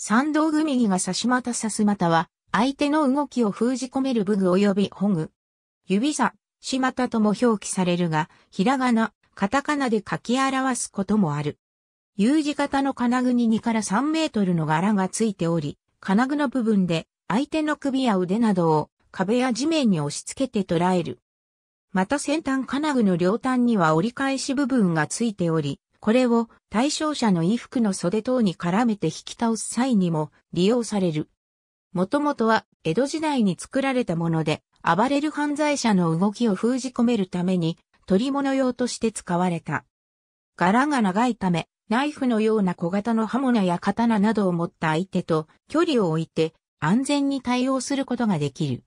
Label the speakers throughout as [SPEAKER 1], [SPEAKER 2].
[SPEAKER 1] 三道組木が差し股刺す股は、相手の動きを封じ込める武具及びほぐ。指差、し股とも表記されるが、ひらがな、カタカナで書き表すこともある。U 字型の金具に2から3メートルの柄がついており、金具の部分で相手の首や腕などを壁や地面に押し付けて捉える。また先端金具の両端には折り返し部分がついており、これを対象者の衣服の袖等に絡めて引き倒す際にも利用される。もともとは江戸時代に作られたもので、暴れる犯罪者の動きを封じ込めるために、取り物用として使われた。柄が長いため、ナイフのような小型の刃物や刀などを持った相手と距離を置いて安全に対応することができる。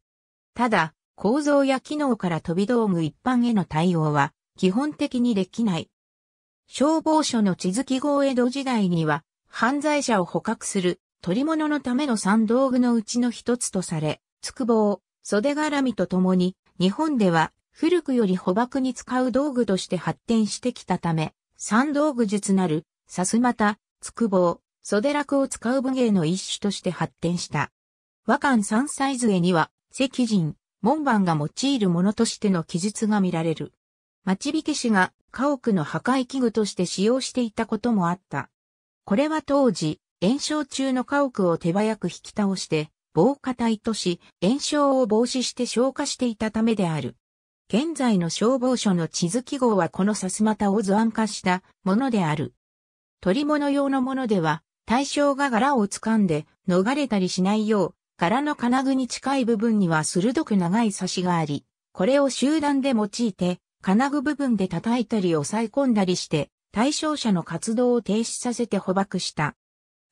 [SPEAKER 1] ただ、構造や機能から飛び道具一般への対応は基本的にできない消防署の地図記号江戸時代には、犯罪者を捕獲する、取り物のための三道具のうちの一つとされ、筑房袖絡みとともに、日本では古くより捕獲に使う道具として発展してきたため、三道具術なる、さすまた、筑房袖楽を使う武芸の一種として発展した。和漢三イズ絵には、石人、門番が用いるものとしての記述が見られる。町引き師が家屋の破壊器具として使用していたこともあった。これは当時、炎症中の家屋を手早く引き倒して、防火体とし、炎症を防止して消火していたためである。現在の消防署の地図記号はこのさすまたを図案化したものである。取り物用のものでは、対象が柄を掴んで逃れたりしないよう、柄の金具に近い部分には鋭く長い差しがあり、これを集団で用いて金具部分で叩いたり抑え込んだりして、対象者の活動を停止させて捕獲した。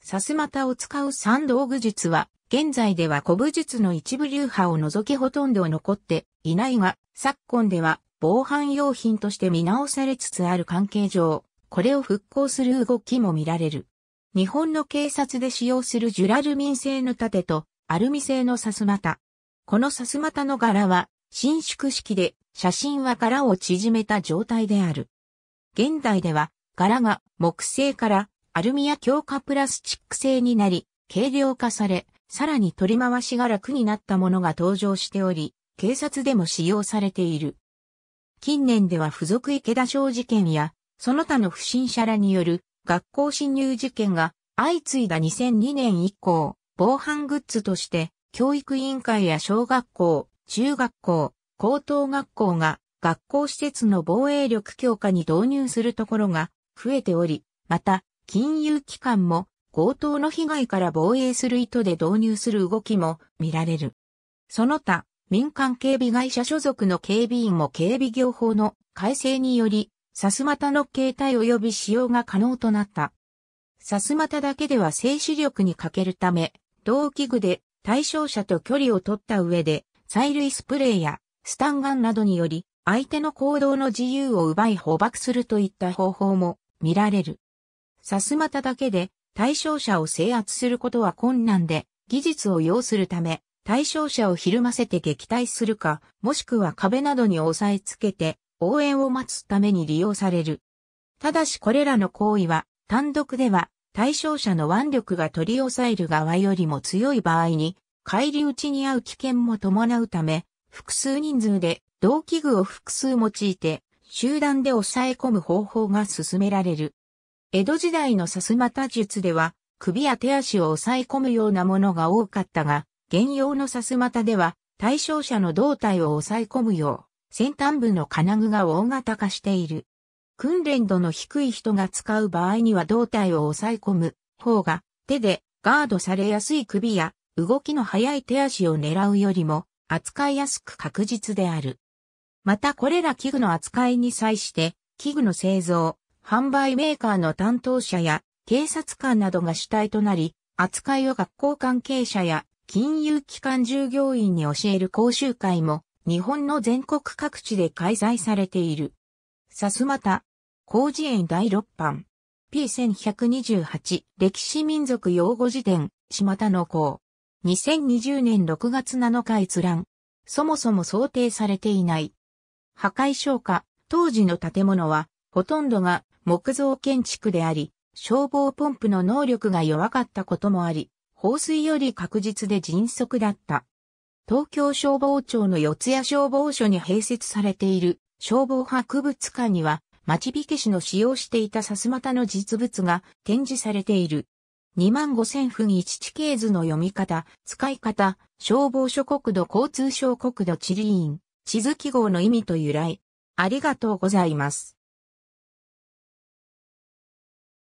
[SPEAKER 1] さすまたを使う三道具術は、現在では古武術の一部流派を除きほとんど残っていないが、昨今では防犯用品として見直されつつある関係上、これを復興する動きも見られる。日本の警察で使用するジュラルミン製の盾とアルミ製のさすまた。このさすまたの柄は伸縮式で写真は柄を縮めた状態である。現代では柄が木製からアルミや強化プラスチック製になり、軽量化され、さらに取り回しが楽になったものが登場しており、警察でも使用されている。近年では付属池田小事件や、その他の不審者らによる学校侵入事件が相次いだ2002年以降、防犯グッズとして教育委員会や小学校、中学校、高等学校が学校施設の防衛力強化に導入するところが増えており、また、金融機関も強盗の被害から防衛する意図で導入する動きも見られる。その他、民間警備会社所属の警備員も警備業法の改正により、さすまたの携帯及び使用が可能となった。さすまただけでは静止力に欠けるため、同器具で対象者と距離を取った上で、催涙スプレーやスタンガンなどにより相手の行動の自由を奪い捕獲するといった方法も見られる。さすまただけで対象者を制圧することは困難で技術を要するため対象者をひるませて撃退するか、もしくは壁などに押さえつけて応援を待つために利用される。ただしこれらの行為は単独では対象者の腕力が取り押さえる側よりも強い場合に返り討ちに遭う危険も伴うため、複数人数で同器具を複数用いて、集団で抑え込む方法が進められる。江戸時代のさすまた術では、首や手足を抑え込むようなものが多かったが、現用のさすまたでは、対象者の胴体を抑え込むよう、先端部の金具が大型化している。訓練度の低い人が使う場合には胴体を抑え込む方が手でガードされやすい首や動きの速い手足を狙うよりも扱いやすく確実である。またこれら器具の扱いに際して、器具の製造、販売メーカーの担当者や警察官などが主体となり、扱いを学校関係者や金融機関従業員に教える講習会も日本の全国各地で開催されている。さすまた、工事園第6版 P1128 歴史民族用語辞典、島田の校。2020年6月7日閲覧。そもそも想定されていない。破壊消火、当時の建物は、ほとんどが木造建築であり、消防ポンプの能力が弱かったこともあり、放水より確実で迅速だった。東京消防庁の四谷消防署に併設されている消防博物館には、町火消しの使用していたさすまたの実物が展示されている。25000分1地形図の読み方、使い方、消防署国土交通省国土地理院、地図記号の意味と由来。ありがとうございます。